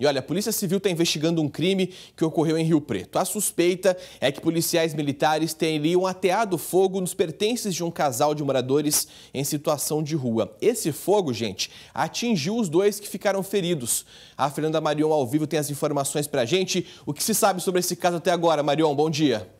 E olha, a Polícia Civil está investigando um crime que ocorreu em Rio Preto. A suspeita é que policiais militares teriam ateado fogo nos pertences de um casal de moradores em situação de rua. Esse fogo, gente, atingiu os dois que ficaram feridos. A Fernanda Marion ao vivo tem as informações para a gente. O que se sabe sobre esse caso até agora, Marion? Bom dia.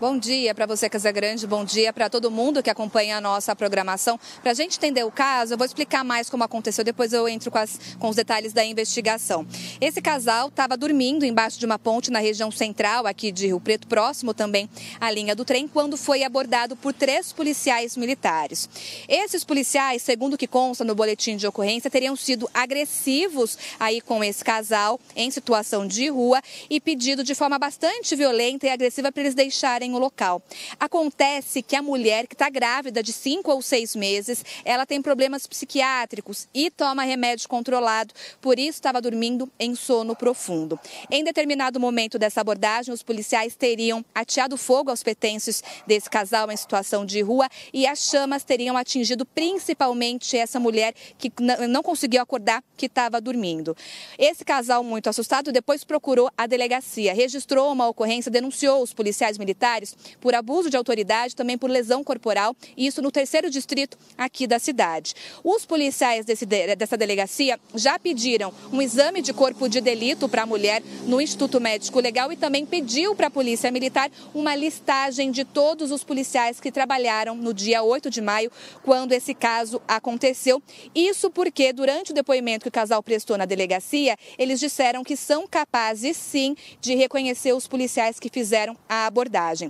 Bom dia para você, Casagrande. Bom dia para todo mundo que acompanha a nossa programação. Para a gente entender o caso, eu vou explicar mais como aconteceu, depois eu entro com, as, com os detalhes da investigação. Esse casal estava dormindo embaixo de uma ponte na região central aqui de Rio Preto, próximo também à linha do trem, quando foi abordado por três policiais militares. Esses policiais, segundo o que consta no boletim de ocorrência, teriam sido agressivos aí com esse casal em situação de rua e pedido de forma bastante violenta e agressiva para eles deixarem em local. Acontece que a mulher que está grávida de cinco ou seis meses, ela tem problemas psiquiátricos e toma remédio controlado, por isso estava dormindo em sono profundo. Em determinado momento dessa abordagem, os policiais teriam ateado fogo aos pertences desse casal em situação de rua e as chamas teriam atingido principalmente essa mulher que não conseguiu acordar, que estava dormindo. Esse casal, muito assustado, depois procurou a delegacia, registrou uma ocorrência, denunciou os policiais militares por abuso de autoridade, também por lesão corporal, e isso no terceiro distrito aqui da cidade. Os policiais desse, dessa delegacia já pediram um exame de corpo de delito para a mulher no Instituto Médico Legal e também pediu para a Polícia Militar uma listagem de todos os policiais que trabalharam no dia 8 de maio, quando esse caso aconteceu. Isso porque, durante o depoimento que o casal prestou na delegacia, eles disseram que são capazes, sim, de reconhecer os policiais que fizeram a abordagem.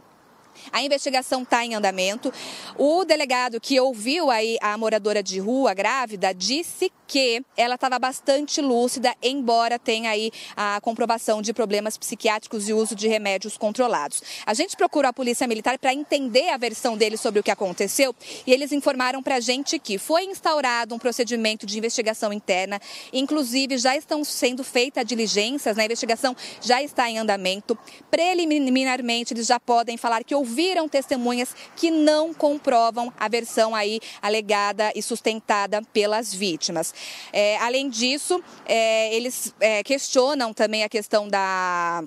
A investigação está em andamento. O delegado que ouviu aí a moradora de rua grávida disse que ela estava bastante lúcida, embora tenha aí a comprovação de problemas psiquiátricos e uso de remédios controlados. A gente procurou a polícia militar para entender a versão deles sobre o que aconteceu e eles informaram para a gente que foi instaurado um procedimento de investigação interna, inclusive já estão sendo feitas diligências, né? a investigação já está em andamento. Preliminarmente, eles já podem falar que houve ouviram testemunhas que não comprovam a versão aí alegada e sustentada pelas vítimas. É, além disso, é, eles é, questionam também a questão da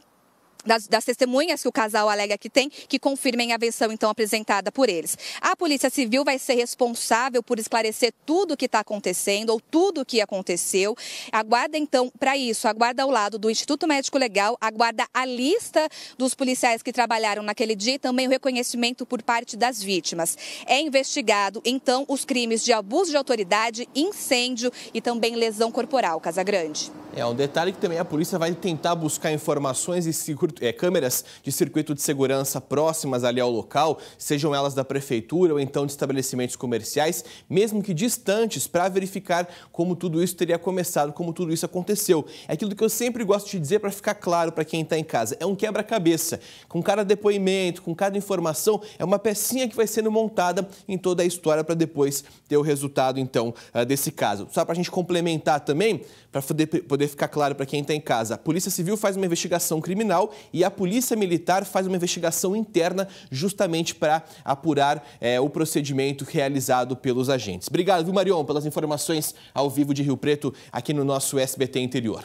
das, das, testemunhas que o casal alega que tem, que confirmem a versão então apresentada por eles. A Polícia Civil vai ser responsável por esclarecer tudo o que está acontecendo ou tudo o que aconteceu. Aguarda então, para isso, aguarda ao lado do Instituto Médico Legal, aguarda a lista dos policiais que trabalharam naquele dia e também o reconhecimento por parte das vítimas. É investigado então os crimes de abuso de autoridade, incêndio e também lesão corporal, Casagrande. É um detalhe que também a polícia vai tentar buscar informações e é, câmeras de circuito de segurança próximas ali ao local, sejam elas da prefeitura ou então de estabelecimentos comerciais, mesmo que distantes, para verificar como tudo isso teria começado, como tudo isso aconteceu. É aquilo que eu sempre gosto de dizer para ficar claro para quem está em casa. É um quebra-cabeça. Com cada depoimento, com cada informação, é uma pecinha que vai sendo montada em toda a história para depois ter o resultado então ah, desse caso. Só para a gente complementar também, para poder poder ficar claro para quem está em casa. A Polícia Civil faz uma investigação criminal e a Polícia Militar faz uma investigação interna justamente para apurar é, o procedimento realizado pelos agentes. Obrigado, viu, Marion, pelas informações ao vivo de Rio Preto aqui no nosso SBT Interior.